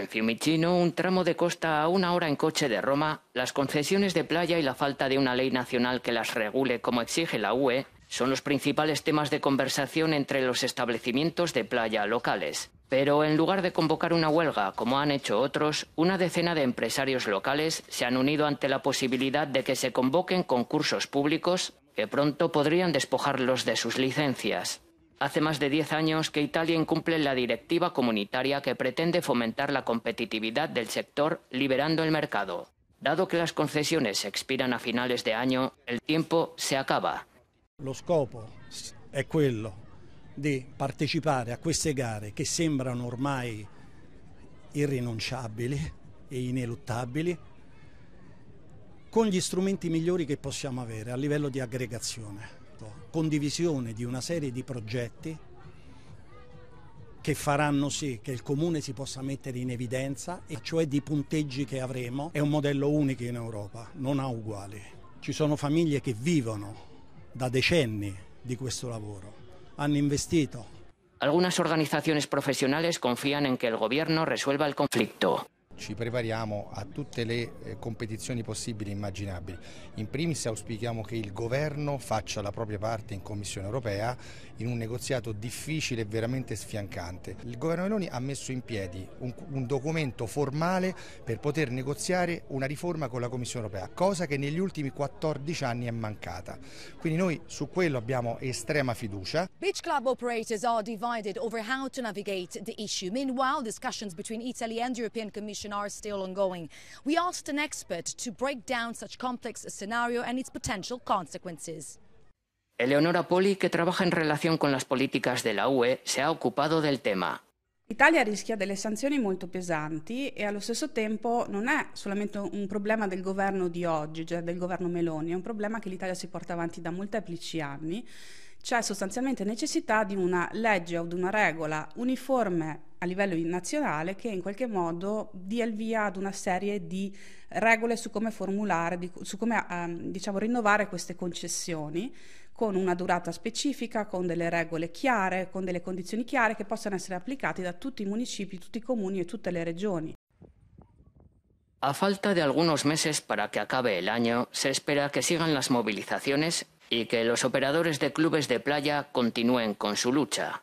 En Fiumicino, un tramo de costa a una hora en coche de Roma, las concesiones de playa y la falta de una ley nacional que las regule como exige la UE son los principales temas de conversación entre los establecimientos de playa locales. Pero en lugar de convocar una huelga, como han hecho otros, una decena de empresarios locales se han unido ante la posibilidad de que se convoquen concursos públicos que pronto podrían despojarlos de sus licencias. Hace más de 10 años que Italia incumple la directiva comunitaria que pretende fomentar la competitividad del sector liberando el mercado. Dado que las concesiones expiran a finales de año, el tiempo se acaba. Lo scopo è quello di partecipare a queste gare che sembrano ormai irrinunciabili e ineluttabili con gli strumenti migliori che possiamo avere a livello di aggregazione condivisione di una serie di progetti che faranno sì che il comune si possa mettere in evidenza, e cioè di punteggi che avremo, è un modello unico in Europa, non ha uguali. Ci sono famiglie che vivono da decenni di questo lavoro, hanno investito. Algunas organizaciones profesionales confían en que el gobierno resuelva el conflicto ci prepariamo a tutte le eh, competizioni possibili e immaginabili. In primis auspichiamo che il governo faccia la propria parte in Commissione europea in un negoziato difficile e veramente sfiancante. Il governo Meloni ha messo in piedi un, un documento formale per poter negoziare una riforma con la Commissione europea, cosa che negli ultimi 14 anni è mancata. Quindi noi su quello abbiamo estrema fiducia. Beach club operators are divided over how to navigate the issue. Meanwhile, discussions between Italy and the European Commission investigation are still ongoing. We asked an expert to break down such complex scenario and its potential consequences. Eleonora Poli, che lavora in relazione con le politiche della UE, si è ocupado del tema. L'Italia rischia delle sanzioni molto pesanti e allo stesso tempo non è solamente un problema del governo di oggi, cioè del governo Meloni, è un problema che l'Italia si porta avanti da molteplici anni. C'è sostanzialmente necessità di una legge o di una regola uniforme a livello nazionale che in qualche modo dia il via ad una serie di regole su come formulare, di, su come ehm, diciamo, rinnovare queste concessioni con una durata specifica, con delle regole chiare, con delle condizioni chiare che possano essere applicate da tutti i municipi, tutti i comuni e tutte le regioni. A falta de algunos meses para que acabe el año, se espera que sigan las movilizaciones y que los operadores de clubes de playa continúen con su lucha.